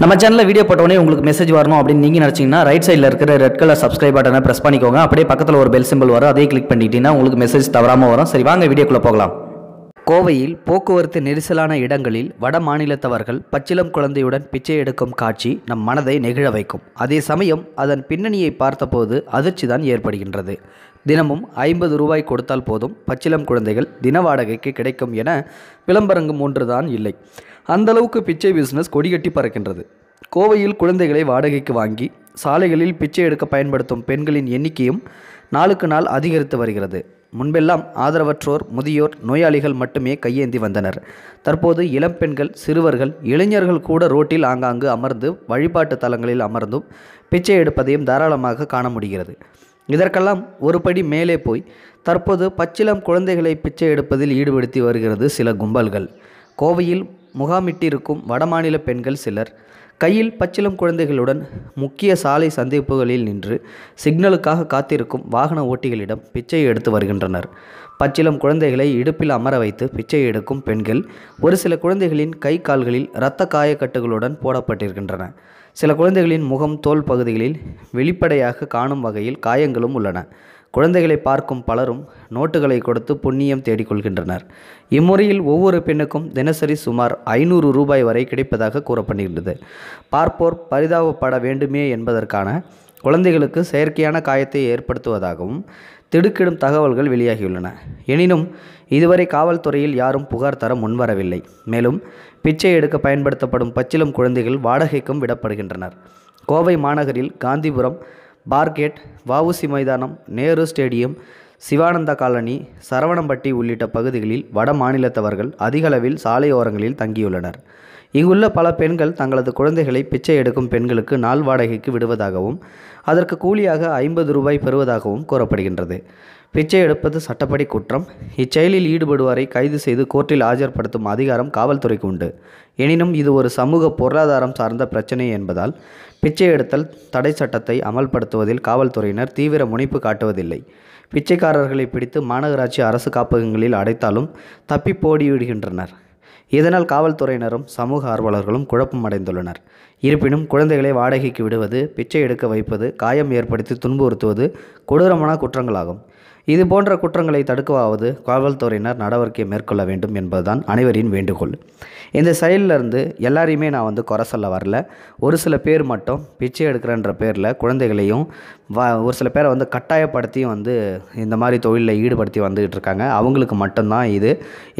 நம்ம சேனலில் வீடியோ போட்டோடனே உங்களுக்கு மெசேஜ் வரணும் அப்படின்னு நீங்கள் நினச்சிங்கன்னா ரைட் சைடில் இருக்கிற ரெட் கலர் சப்ஸ்கிரைப் பட்டனை ப்ரெஸ் பண்ணிக்கோங்க அப்படியே பக்கத்தில் ஒரு பெல் சிம்பிள் வரும் அதே கிளிக் பண்ணிட்டீங்கன்னா உங்களுக்கு மெசேஜ் தவறாமல் வரும் சரி வாங்க வீடியோக்குள்ளே போகலாம் கோவையில் போக்குவரத்து நெரிசலான இடங்களில் வட மாநிலத்தவர்கள் பச்சிலம் குழந்தையுடன் பிச்சை எடுக்கும் காட்சி நம் மனதை நெகிழ வைக்கும் அதே சமயம் அதன் பின்னணியை பார்த்தபோது அதிர்ச்சி தான் ஏற்படுகின்றது தினமும் ஐம்பது ரூபாய் கொடுத்தால் போதும் பச்சிலம் குழந்தைகள் தின வாடகைக்கு கிடைக்கும் என விளம்பரங்கும் ஒன்றுதான் இல்லை அந்தளவுக்கு பிச்சை பிஸ்னஸ் கொடிகட்டி பறக்கின்றது கோவையில் குழந்தைகளை வாடகைக்கு வாங்கி சாலைகளில் பிச்சை எடுக்க பயன்படுத்தும் பெண்களின் எண்ணிக்கையும் நாளுக்கு நாள் அதிகரித்து வருகிறது முன்பெல்லாம் ஆதரவற்றோர் முதியோர் நோயாளிகள் மட்டுமே கையேந்தி வந்தனர் தற்போது இளம் பெண்கள் சிறுவர்கள் இளைஞர்கள் கூட ரோட்டில் ஆங்காங்கு அமர்ந்து வழிபாட்டு தலங்களில் அமர்ந்தும் பிச்சை எடுப்பதையும் தாராளமாக காண முடிகிறது இதற்கெல்லாம் ஒருபடி மேலே போய் தற்போது பச்சிலம் குழந்தைகளை பிச்சை எடுப்பதில் ஈடுபடுத்தி வருகிறது சில கும்பல்கள் கோவையில் முகாமிட்டிருக்கும் வடமாநில பெண்கள் சிலர் கையில் பச்சிலம் குழந்தைகளுடன் முக்கிய சாலை சந்திப்புகளில் நின்று சிக்னலுக்காக காத்திருக்கும் வாகன ஓட்டிகளிடம் பிச்சை எடுத்து வருகின்றனர் பச்சிலம் குழந்தைகளை இடுப்பில் அமர வைத்து பிச்சை எடுக்கும் பெண்கள் ஒரு சில குழந்தைகளின் கை கால்களில் இரத்த காயக்கட்டுகளுடன் போடப்பட்டிருக்கின்றன சில குழந்தைகளின் முகம் தோல் பகுதிகளில் வெளிப்படையாக காணும் வகையில் காயங்களும் உள்ளன குழந்தைகளை பார்க்கும் பலரும் நோட்டுகளை கொடுத்து புண்ணியம் தேடிக்கொள்கின்றனர் இம்முறையில் ஒவ்வொரு பெண்ணுக்கும் தினசரி சுமார் ஐநூறு ரூபாய் வரை கிடைப்பதாக கூறப்படுகின்றது பார்ப்போர் பரிதாபப்பட வேண்டுமே என்பதற்கான குழந்தைகளுக்கு செயற்கையான காயத்தை ஏற்படுத்துவதாகவும் திடுக்கிடும் தகவல்கள் வெளியாகியுள்ளன எனினும் இதுவரை காவல்துறையில் யாரும் புகார் தர முன்வரவில்லை மேலும் பிச்சை எடுக்க பயன்படுத்தப்படும் பச்சிலம் குழந்தைகள் வாடகைக்கும் விடப்படுகின்றனர் கோவை மாநகரில் காந்திபுரம் பார்கேட் வவுசி மைதானம் நேரு ஸ்டேடியம் சிவானந்த காலனி சரவணம்பட்டி உள்ளிட்ட பகுதிகளில் வட மாநிலத்தவர்கள் அதிகளவில் சாலையோரங்களில் தங்கியுள்ளனர் இங்குள்ள பல பெண்கள் தங்களது குழந்தைகளை பிச்சை எடுக்கும் பெண்களுக்கு நாள் வாடகைக்கு விடுவதாகவும் அதற்கு கூலியாக ஐம்பது ரூபாய் பெறுவதாகவும் கூறப்படுகின்றது பிச்சை எடுப்பது சட்டப்படி குற்றம் இச்செயலில் ஈடுபடுவாரை கைது செய்து கோர்ட்டில் ஆஜர்படுத்தும் அதிகாரம் காவல்துறைக்கு உண்டு எனினும் இது ஒரு சமூக பொருளாதாரம் சார்ந்த பிரச்சனை என்பதால் பிச்சை எடுத்தல் தடை சட்டத்தை அமல்படுத்துவதில் காவல்துறையினர் தீவிர முனைப்பு காட்டுவதில்லை பிச்சைக்காரர்களை பிடித்து மாநகராட்சி அரசு காப்பகங்களில் அடைத்தாலும் தப்பி போடிவிடுகின்றனர் இதனால் காவல்துறையினரும் சமூக ஆர்வலர்களும் குழப்பம் அடைந்துள்ளனர் இருப்பினும் குழந்தைகளை வாடகைக்கு விடுவது பிச்சை எடுக்க வைப்பது காயம் ஏற்படுத்தி துன்புறுத்துவது கொடூரமான குற்றங்களாகும் இது போன்ற குற்றங்களை தடுக்கவாவது காவல்துறையினர் நடவடிக்கை மேற்கொள்ள வேண்டும் என்பதுதான் அனைவரின் வேண்டுகோள் இந்த செயலிலிருந்து எல்லாரையுமே நான் வந்து குறை சொல்ல வரல ஒரு சில பேர் மட்டும் பிச்சை எடுக்கிறன்ற பேரில் குழந்தைகளையும் வ ஒரு சில பேரை வந்து கட்டாயப்படுத்தியும் வந்து இந்த மாதிரி தொழிலில் ஈடுபடுத்தி வந்துக்கிட்டு இருக்காங்க அவங்களுக்கு மட்டும்தான் இது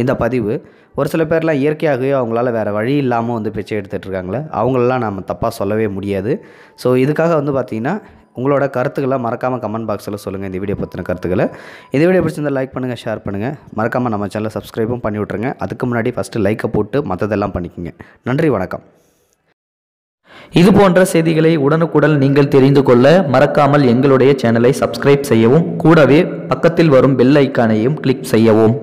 இந்த பதிவு ஒரு சில பேர்லாம் இயற்கையாகவே அவங்களால வேறு வழி இல்லாமல் வந்து பிச்சை எடுத்துகிட்டு இருக்காங்களே அவங்களெல்லாம் நம்ம தப்பாக சொல்லவே முடியாது ஸோ இதுக்காக வந்து பார்த்திங்கன்னா உங்களோட கருத்துக்களை மறக்காமல் கமெண்ட் பாக்ஸில் சொல்லுங்கள் இந்த வீடியோ பற்றின கருத்துக்களை இந்த வீடியோ பிடிச்சிருந்தால் லைக் பண்ணுங்கள் ஷேர் பண்ணுங்கள் மறக்காமல் நம்ம சேனலை சப்ஸ்கிரைபும் பண்ணி விட்ருங்க அதுக்கு முன்னாடி ஃபஸ்ட்டு லைக்கை போட்டு மற்றதெல்லாம் பண்ணிக்கோங்க நன்றி வணக்கம் இது போன்ற செய்திகளை உடனுக்குடன் நீங்கள் தெரிந்து கொள்ள மறக்காமல் எங்களுடைய சேனலை சப்ஸ்கிரைப் செய்யவும் கூடவே பக்கத்தில் வரும் பெல் ஐக்கானையும் கிளிக் செய்யவும்